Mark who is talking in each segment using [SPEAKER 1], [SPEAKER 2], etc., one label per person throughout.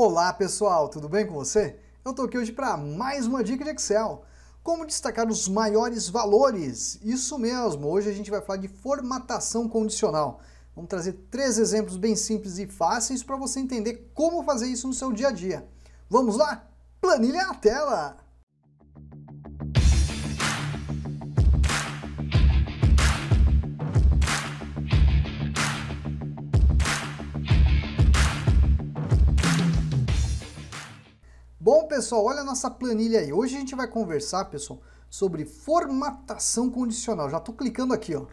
[SPEAKER 1] Olá pessoal, tudo bem com você? Eu estou aqui hoje para mais uma dica de Excel. Como destacar os maiores valores? Isso mesmo, hoje a gente vai falar de formatação condicional. Vamos trazer três exemplos bem simples e fáceis para você entender como fazer isso no seu dia a dia. Vamos lá? Planilha na tela! pessoal, olha a nossa planilha aí. Hoje a gente vai conversar, pessoal, sobre formatação condicional. Já estou clicando aqui, ó.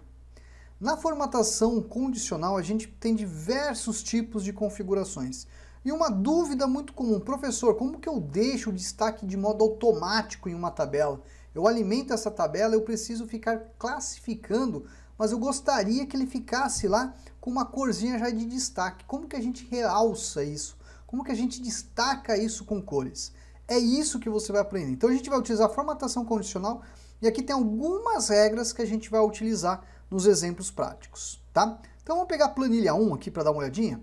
[SPEAKER 1] Na formatação condicional, a gente tem diversos tipos de configurações. E uma dúvida muito comum, professor, como que eu deixo o destaque de modo automático em uma tabela? Eu alimento essa tabela, eu preciso ficar classificando, mas eu gostaria que ele ficasse lá com uma corzinha já de destaque. Como que a gente realça isso? Como que a gente destaca isso com cores? É isso que você vai aprender. Então a gente vai utilizar formatação condicional e aqui tem algumas regras que a gente vai utilizar nos exemplos práticos, tá? Então vamos pegar a planilha 1 aqui para dar uma olhadinha.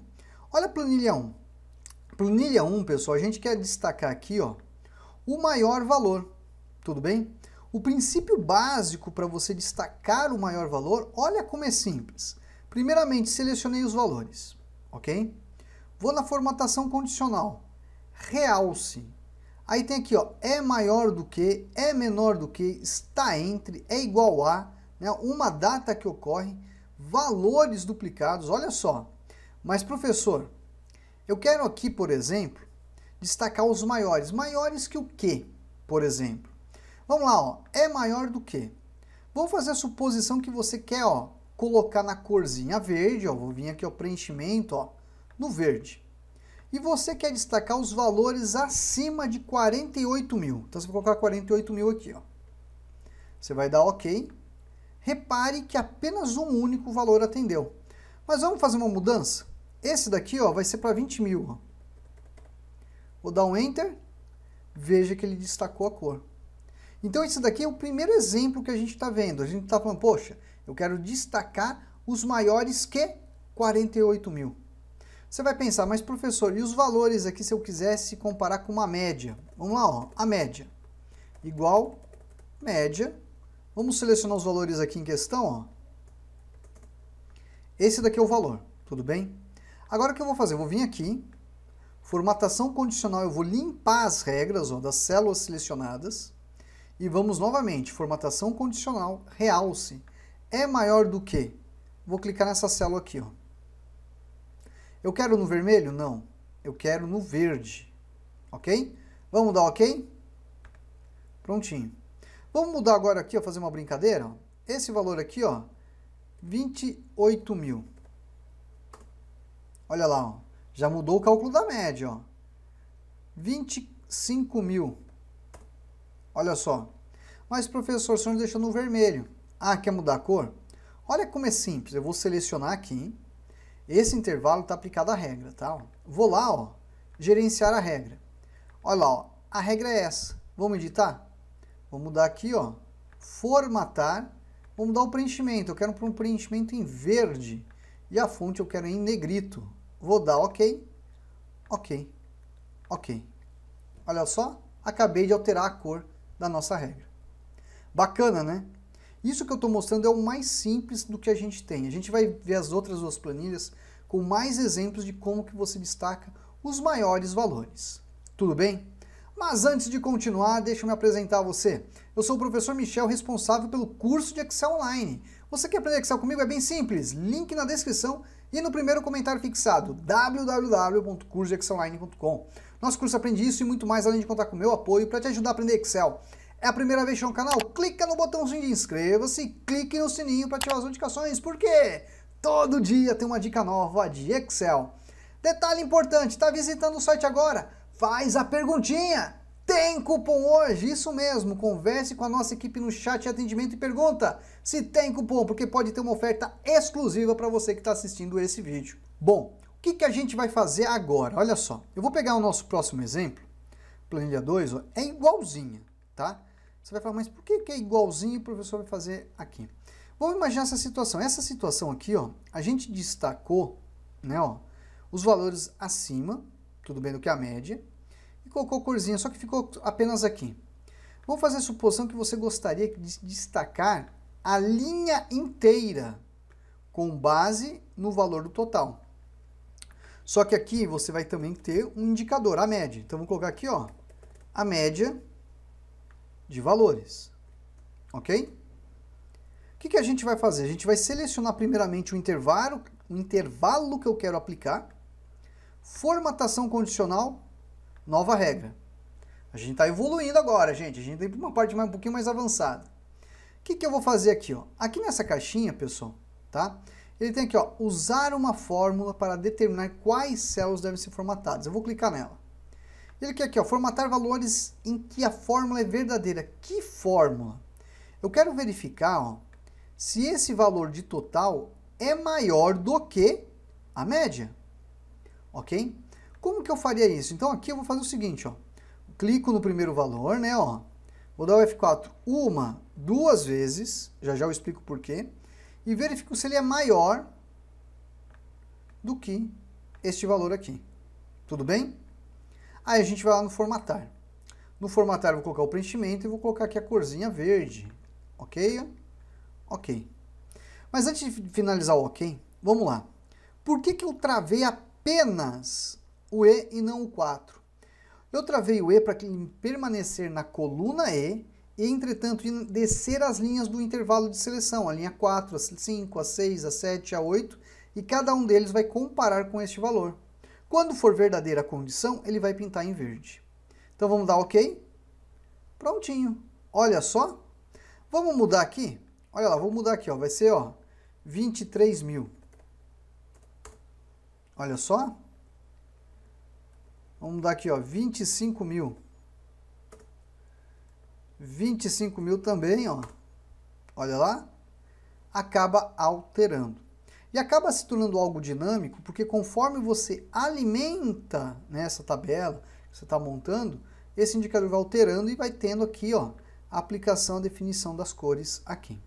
[SPEAKER 1] Olha a planilha 1. Planilha 1, pessoal, a gente quer destacar aqui, ó, o maior valor, tudo bem? O princípio básico para você destacar o maior valor, olha como é simples. Primeiramente, selecionei os valores, ok? Vou na formatação condicional, realce, Aí tem aqui, ó, é maior do que, é menor do que, está entre, é igual a, né, uma data que ocorre, valores duplicados, olha só. Mas, professor, eu quero aqui, por exemplo, destacar os maiores. Maiores que o que? por exemplo? Vamos lá, ó, é maior do que. Vou fazer a suposição que você quer, ó, colocar na corzinha verde, ó, vou vir aqui, ó, preenchimento, ó, no verde e você quer destacar os valores acima de 48 mil. Então, você vai colocar 48 mil aqui. Ó. Você vai dar OK. Repare que apenas um único valor atendeu. Mas vamos fazer uma mudança? Esse daqui ó, vai ser para 20 mil. Ó. Vou dar um Enter. Veja que ele destacou a cor. Então, esse daqui é o primeiro exemplo que a gente está vendo. A gente está falando, poxa, eu quero destacar os maiores que 48 mil. Você vai pensar, mas professor, e os valores aqui se eu quisesse comparar com uma média? Vamos lá, ó, a média. Igual média. Vamos selecionar os valores aqui em questão, ó. Esse daqui é o valor, tudo bem? Agora o que eu vou fazer? Eu vou vir aqui, formatação condicional, eu vou limpar as regras ó, das células selecionadas e vamos novamente, formatação condicional, realce é maior do que, vou clicar nessa célula aqui, ó. Eu quero no vermelho? Não. Eu quero no verde. Ok? Vamos dar ok? Prontinho. Vamos mudar agora aqui, ó, fazer uma brincadeira. Esse valor aqui, ó, 28 mil. Olha lá, ó, já mudou o cálculo da média. Ó. 25 mil. Olha só. Mas, professor, o senhor deixou no vermelho. Ah, quer mudar a cor? Olha como é simples. Eu vou selecionar aqui. Esse intervalo está aplicado à regra, tá? Vou lá, ó, gerenciar a regra. Olha lá, ó, a regra é essa. Vamos editar? Vou mudar aqui, ó, formatar. Vou mudar o preenchimento. Eu quero um preenchimento em verde. E a fonte eu quero em negrito. Vou dar OK. OK. OK. Olha só, acabei de alterar a cor da nossa regra. Bacana, né? Isso que eu estou mostrando é o mais simples do que a gente tem. A gente vai ver as outras duas planilhas com mais exemplos de como que você destaca os maiores valores. Tudo bem? Mas antes de continuar, deixa eu me apresentar a você. Eu sou o professor Michel, responsável pelo curso de Excel Online. Você quer aprender Excel comigo? É bem simples. Link na descrição e no primeiro comentário fixado, www.cursoexcelonline.com. Nosso curso aprende isso e muito mais, além de contar com o meu apoio para te ajudar a aprender Excel. É a primeira vez que no é canal? Clica no botãozinho de inscreva-se e clique no sininho para ativar as notificações, porque todo dia tem uma dica nova de Excel. Detalhe importante, está visitando o site agora? Faz a perguntinha! Tem cupom hoje, isso mesmo. Converse com a nossa equipe no chat de atendimento e pergunta se tem cupom, porque pode ter uma oferta exclusiva para você que está assistindo esse vídeo. Bom, o que, que a gente vai fazer agora? Olha só, eu vou pegar o nosso próximo exemplo, planilha 2, é igualzinha, tá? Você vai falar, mas por que, que é igualzinho o professor vai fazer aqui? Vamos imaginar essa situação. Essa situação aqui, ó, a gente destacou né, ó, os valores acima, tudo bem do que a média, e colocou corzinha, só que ficou apenas aqui. Vamos fazer a suposição que você gostaria de destacar a linha inteira com base no valor do total. Só que aqui você vai também ter um indicador, a média. Então, vou colocar aqui, ó, a média de valores. Ok? O que, que a gente vai fazer? A gente vai selecionar primeiramente o intervalo, o intervalo que eu quero aplicar, formatação condicional, nova regra. A gente está evoluindo agora, gente. A gente tem uma parte mais, um pouquinho mais avançada. O que, que eu vou fazer aqui? Ó? Aqui nessa caixinha, pessoal, tá? Ele tem aqui, ó, usar uma fórmula para determinar quais células devem ser formatadas. Eu vou clicar nela. Ele quer aqui, ó, formatar valores em que a fórmula é verdadeira. Que fórmula? Eu quero verificar ó, se esse valor de total é maior do que a média. Ok? Como que eu faria isso? Então aqui eu vou fazer o seguinte, ó. Clico no primeiro valor, né, ó. Vou dar o F4 uma, duas vezes, já já eu explico por quê, e verifico se ele é maior do que este valor aqui. Tudo bem? Aí a gente vai lá no formatar. No formatar vou colocar o preenchimento e vou colocar aqui a corzinha verde, ok? Ok. Mas antes de finalizar o ok, vamos lá. Por que, que eu travei apenas o E e não o 4? Eu travei o E para que ele permanecer na coluna E e, entretanto, descer as linhas do intervalo de seleção, a linha 4, a 5, a 6, a 7, a 8, e cada um deles vai comparar com este valor. Quando for verdadeira a condição, ele vai pintar em verde. Então vamos dar OK. Prontinho. Olha só. Vamos mudar aqui. Olha lá, vou mudar aqui, ó. Vai ser, ó, 23 mil. Olha só. Vamos mudar aqui, ó, 25 mil. 25 mil também, ó. Olha lá. Acaba alterando. E acaba se tornando algo dinâmico, porque conforme você alimenta nessa né, tabela que você está montando, esse indicador vai alterando e vai tendo aqui ó, a aplicação, a definição das cores aqui.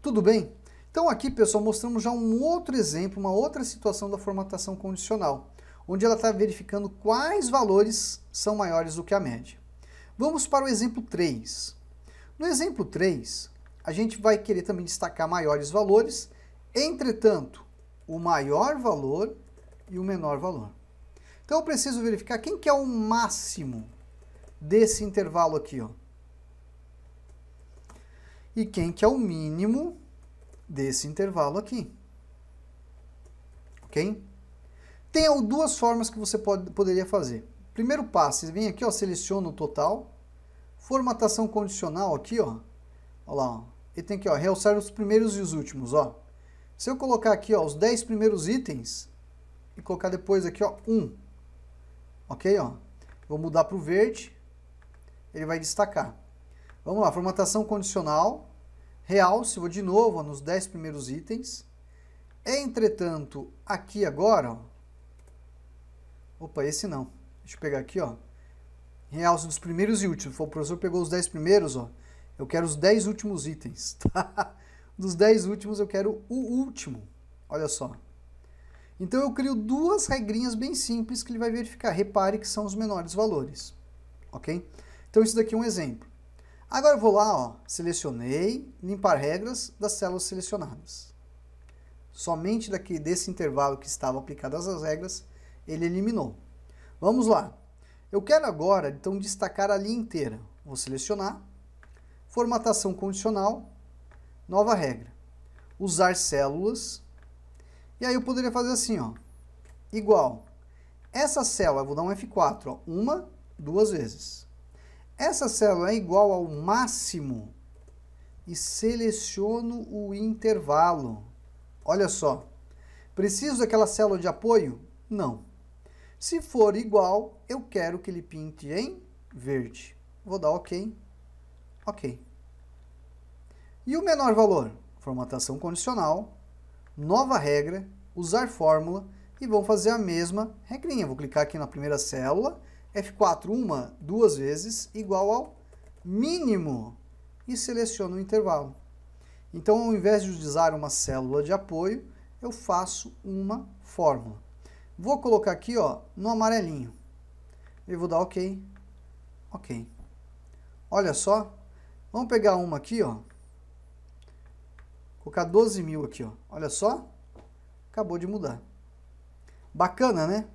[SPEAKER 1] Tudo bem? Então aqui, pessoal, mostramos já um outro exemplo, uma outra situação da formatação condicional, onde ela está verificando quais valores são maiores do que a média. Vamos para o exemplo 3. No exemplo 3, a gente vai querer também destacar maiores valores Entretanto, o maior valor e o menor valor. Então eu preciso verificar quem que é o máximo desse intervalo aqui, ó. E quem que é o mínimo desse intervalo aqui. OK? Tem duas formas que você pode, poderia fazer. Primeiro passo, você vem aqui, ó, seleciona o total, formatação condicional aqui, ó. Olha lá, ó. E tem aqui, ó, realçar os primeiros e os últimos, ó. Se eu colocar aqui ó, os 10 primeiros itens e colocar depois aqui ó, 1, um, ok? Ó, vou mudar para o verde, ele vai destacar. Vamos lá, formatação condicional, realce, vou de novo ó, nos 10 primeiros itens. Entretanto, aqui agora, ó, opa, esse não, deixa eu pegar aqui, ó, realce dos primeiros e últimos. O professor pegou os 10 primeiros, ó, eu quero os 10 últimos itens, tá? dos 10 últimos eu quero o último. Olha só. Então eu crio duas regrinhas bem simples que ele vai verificar. Repare que são os menores valores, ok? Então isso daqui é um exemplo. Agora eu vou lá, ó, selecionei, limpar regras das células selecionadas. Somente daqui desse intervalo que estavam aplicadas as regras, ele eliminou. Vamos lá. Eu quero agora, então, destacar a linha inteira. Vou selecionar, formatação condicional, Nova regra. Usar células. E aí eu poderia fazer assim, ó. Igual. Essa célula, eu vou dar um F4, ó, uma, duas vezes. Essa célula é igual ao máximo e seleciono o intervalo. Olha só. Preciso daquela célula de apoio? Não. Se for igual, eu quero que ele pinte em verde. Vou dar OK. OK. E o menor valor? Formatação condicional, nova regra, usar fórmula e vamos fazer a mesma regrinha. Vou clicar aqui na primeira célula, F4 uma, duas vezes, igual ao mínimo e seleciono o intervalo. Então, ao invés de usar uma célula de apoio, eu faço uma fórmula. Vou colocar aqui ó, no amarelinho e vou dar OK. OK. Olha só, vamos pegar uma aqui, ó, colocar 12 mil aqui, ó. olha só, acabou de mudar. Bacana, né?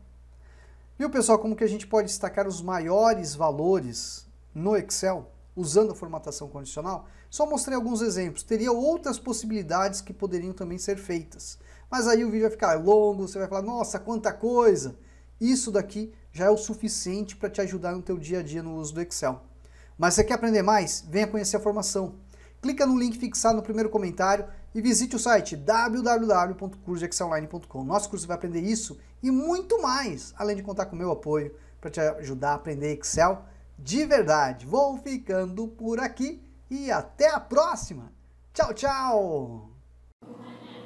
[SPEAKER 1] Viu, pessoal, como que a gente pode destacar os maiores valores no Excel usando a formatação condicional? Só mostrei alguns exemplos. Teria outras possibilidades que poderiam também ser feitas. Mas aí o vídeo vai ficar longo, você vai falar, nossa, quanta coisa! Isso daqui já é o suficiente para te ajudar no teu dia a dia no uso do Excel. Mas você quer aprender mais? Venha conhecer a formação. Clica no link fixado no primeiro comentário, e visite o site www.cursodeexcelonline.com. Nosso curso vai aprender isso e muito mais, além de contar com o meu apoio para te ajudar a aprender Excel de verdade. Vou ficando por aqui e até a próxima. Tchau, tchau.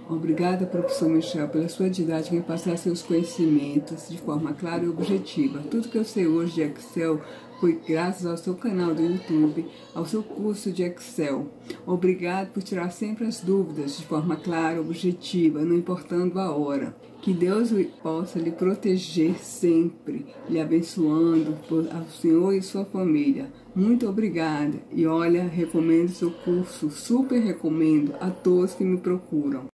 [SPEAKER 1] Obrigada, professor Michel, pela sua didática em passar seus conhecimentos de forma clara e objetiva. Tudo que eu sei hoje de Excel foi graças ao seu canal do YouTube, ao seu curso de Excel. Obrigado por tirar sempre as dúvidas de forma clara, objetiva, não importando a hora. Que Deus possa lhe proteger sempre, lhe abençoando ao Senhor e sua família. Muito obrigada e olha, recomendo seu curso, super recomendo a todos que me procuram.